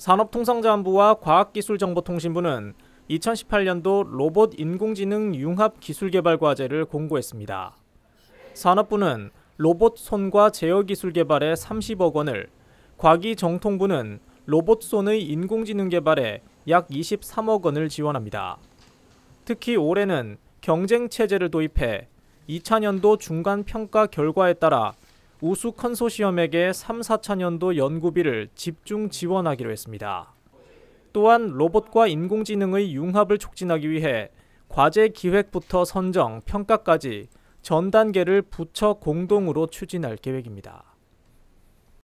산업통상자원부와 과학기술정보통신부는 2018년도 로봇 인공지능 융합 기술개발과제를 공고했습니다. 산업부는 로봇 손과 제어 기술 개발에 30억 원을, 과기정통부는 로봇 손의 인공지능 개발에 약 23억 원을 지원합니다. 특히 올해는 경쟁 체제를 도입해 2차년도 중간 평가 결과에 따라 우수 컨소시엄에게 3, 4차년도 연구비를 집중 지원하기로 했습니다. 또한 로봇과 인공지능의 융합을 촉진하기 위해 과제 기획부터 선정, 평가까지 전 단계를 부처 공동으로 추진할 계획입니다.